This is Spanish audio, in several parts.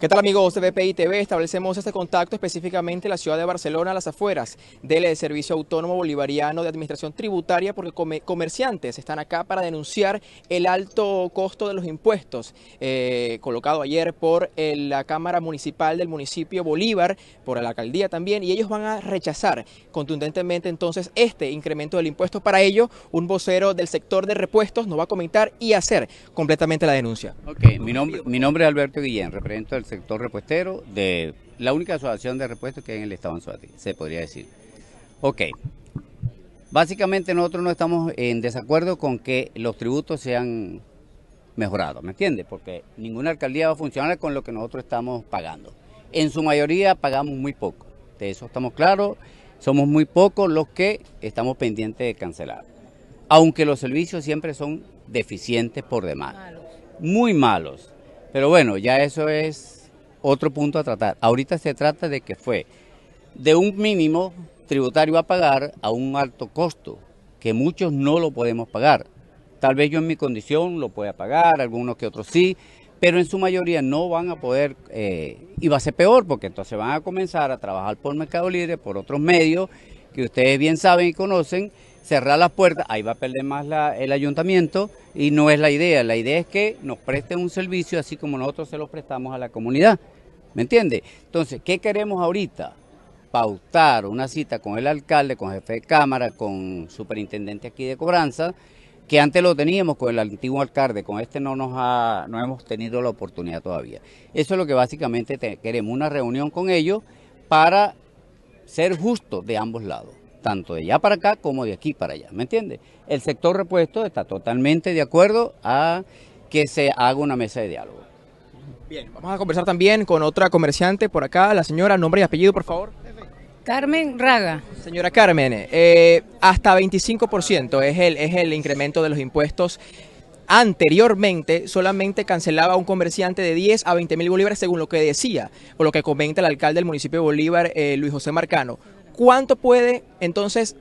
¿Qué tal amigos de BPI TV? Establecemos este contacto específicamente en la ciudad de Barcelona, a las afueras del Servicio Autónomo Bolivariano de Administración Tributaria, porque comerciantes están acá para denunciar el alto costo de los impuestos eh, colocado ayer por eh, la Cámara Municipal del municipio Bolívar, por la alcaldía también, y ellos van a rechazar contundentemente entonces este incremento del impuesto. Para ello, un vocero del sector de repuestos nos va a comentar y hacer completamente la denuncia. mi nombre, mi nombre es Alberto Guillén, represento al sector repuestero de la única asociación de repuestos que hay en el estado de Anzuati, se podría decir. Ok. Básicamente nosotros no estamos en desacuerdo con que los tributos sean mejorados, ¿me entiendes? Porque ninguna alcaldía va a funcionar con lo que nosotros estamos pagando. En su mayoría pagamos muy poco, de eso estamos claros, somos muy pocos los que estamos pendientes de cancelar. Aunque los servicios siempre son deficientes por demás, muy malos. Pero bueno, ya eso es otro punto a tratar. Ahorita se trata de que fue de un mínimo tributario a pagar a un alto costo, que muchos no lo podemos pagar. Tal vez yo en mi condición lo pueda pagar, algunos que otros sí, pero en su mayoría no van a poder, eh, y va a ser peor, porque entonces van a comenzar a trabajar por Mercado Libre, por otros medios que ustedes bien saben y conocen, cerrar las puertas, ahí va a perder más el ayuntamiento y no es la idea. La idea es que nos presten un servicio así como nosotros se lo prestamos a la comunidad. ¿Me entiende? Entonces, ¿qué queremos ahorita? Pautar una cita con el alcalde, con jefe de cámara, con superintendente aquí de cobranza, que antes lo teníamos con el antiguo alcalde, con este no nos ha, no hemos tenido la oportunidad todavía. Eso es lo que básicamente queremos, una reunión con ellos para ser justos de ambos lados tanto de allá para acá como de aquí para allá, ¿me entiende? El sector repuesto está totalmente de acuerdo a que se haga una mesa de diálogo. Bien, vamos a conversar también con otra comerciante por acá, la señora, nombre y apellido, por favor. Carmen Raga. Señora Carmen, eh, hasta 25% es el, es el incremento de los impuestos. Anteriormente solamente cancelaba un comerciante de 10 a 20 mil bolívares según lo que decía o lo que comenta el alcalde del municipio de Bolívar, eh, Luis José Marcano. ¿Cuánto puede entonces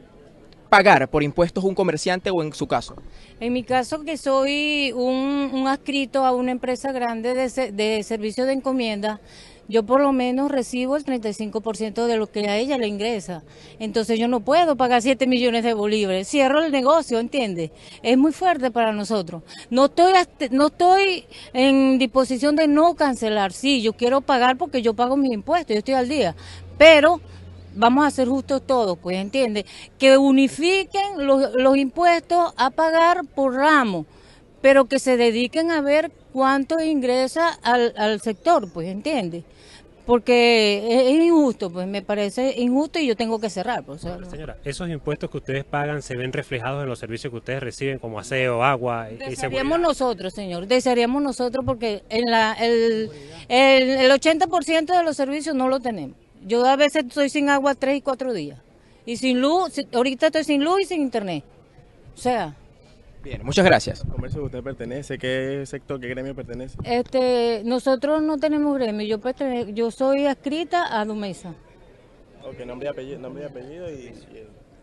pagar por impuestos un comerciante o en su caso? En mi caso, que soy un, adscrito a una empresa grande de, de, servicio de encomienda, yo por lo menos recibo el 35% de lo que a ella le ingresa. Entonces yo no puedo pagar 7 millones de bolívares. Cierro el negocio, ¿entiendes? Es muy fuerte para nosotros. No estoy, no estoy en disposición de no cancelar. Sí, yo quiero pagar porque yo pago mis impuestos, yo estoy al día. Pero vamos a ser justos todos, pues, entiende, Que unifiquen los, impuestos a pagar por ramo, pero que se dediquen a ver cuánto ingresa al, sector, pues, entiende, Porque es, injusto, pues me parece injusto y yo tengo que cerrar. Pues, señora, ¿esos impuestos que ustedes pagan se ven reflejados en los servicios que ustedes reciben como aseo, agua y, desearíamos nosotros, señor, desearíamos nosotros porque en la, el 80% de los servicios no lo tenemos. Yo a veces estoy sin agua tres y cuatro días. Y sin luz, ahorita estoy sin luz y sin internet. O sea. Bien, muchas gracias. ¿Qué comercio usted pertenece? ¿Qué sector, qué gremio pertenece? Este, nosotros no tenemos gremio. Yo, yo soy adscrita a Dumesa. Ok, nombre y apellido, nombre y, apellido y,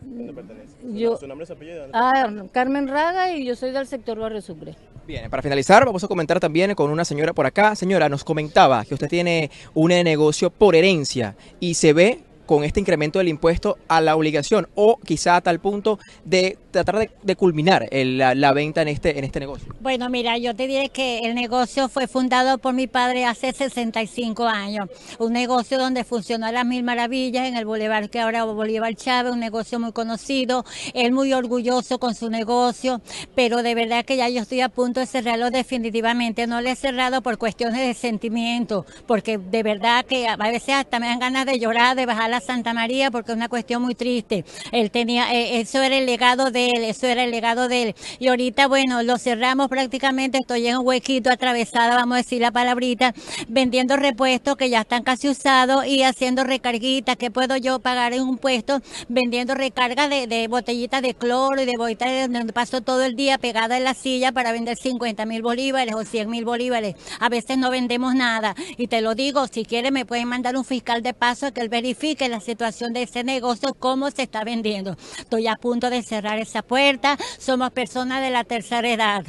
¿dónde pertenece? Yo, ¿Su nombre y apellido? Ah, Carmen Raga y yo soy del sector Barrio Sucre. Bien, para finalizar, vamos a comentar también con una señora por acá. Señora, nos comentaba que usted tiene un negocio por herencia y se ve con este incremento del impuesto a la obligación o quizá a tal punto de tratar de, culminar la, venta en este, en este negocio? Bueno, mira, yo te diré que el negocio fue fundado por mi padre hace 65 años. Un negocio donde funcionó a las mil maravillas en el Boulevard que ahora Bolívar Chávez, un negocio muy conocido, él muy orgulloso con su negocio, pero de verdad que ya yo estoy a punto de cerrarlo definitivamente. No le he cerrado por cuestiones de sentimiento, porque de verdad que a veces hasta me dan ganas de llorar, de bajar la Santa María porque es una cuestión muy triste. Él tenía, eh, eso era el legado de él, eso era el legado de él. Y ahorita, bueno, lo cerramos prácticamente, estoy en un huequito atravesada, vamos a decir la palabrita, vendiendo repuestos que ya están casi usados y haciendo recarguitas que puedo yo pagar en un puesto, vendiendo recarga de, botellitas de cloro y de botellas donde paso todo el día pegada en la silla para vender 50 mil bolívares o 100 mil bolívares. A veces no vendemos nada. Y te lo digo, si quieres me pueden mandar un fiscal de paso que él verifique la situación de ese negocio, cómo se está vendiendo. Estoy a punto de cerrar esa puerta. Somos personas de la tercera edad.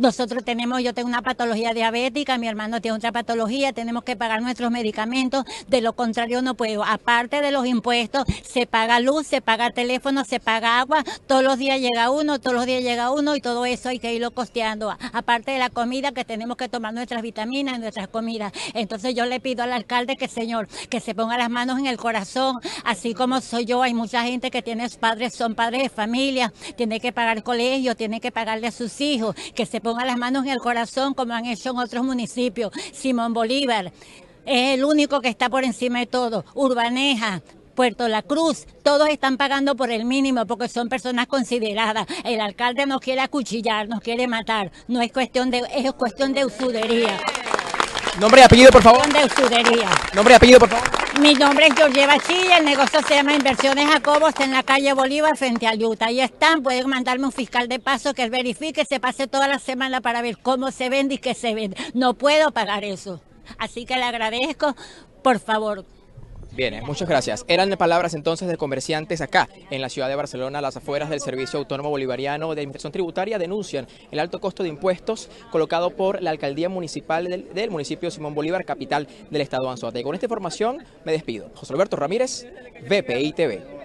Nosotros tenemos, yo tengo una patología diabética, mi hermano tiene otra patología, tenemos que pagar nuestros medicamentos, de lo contrario no puedo. Aparte de los impuestos, se paga luz, se paga teléfono, se paga agua, todos los días llega uno, todos los días llega uno y todo eso hay que irlo costeando. Aparte de la comida que tenemos que tomar nuestras vitaminas, nuestras comidas. Entonces yo le pido al alcalde que, señor, que se ponga las manos en el corazón, así como soy yo, hay mucha gente que tiene padres, son padres de familia, tiene que pagar colegio, tiene que pagarle a sus hijos, que se ponga a las manos en el corazón como han hecho en otros municipios. Simón Bolívar es el único que está por encima de todo. Urbaneja, Puerto La Cruz, todos están pagando por el mínimo porque son personas consideradas. El alcalde nos quiere acuchillar, nos quiere matar. No es cuestión de, es cuestión de usurería. Nombre y apellido, por favor. De usurería. Nombre y apellido, por favor. Mi nombre es lleva Bachilla, el negocio se llama Inversiones Jacobos en la calle Bolívar frente a Utah. Ahí están, pueden mandarme un fiscal de paso que verifique, se pase toda la semana para ver cómo se vende y qué se vende. No puedo pagar eso. Así que le agradezco, por favor, Bien, eh, muchas gracias. Eran palabras entonces de comerciantes acá, en la ciudad de Barcelona, las afueras del Servicio Autónomo Bolivariano de impresión Tributaria, denuncian el alto costo de impuestos colocado por la Alcaldía Municipal del, municipio Simón Bolívar, capital del estado de Anzoátegui. Con esta información me despido. José Alberto Ramírez, BPI TV.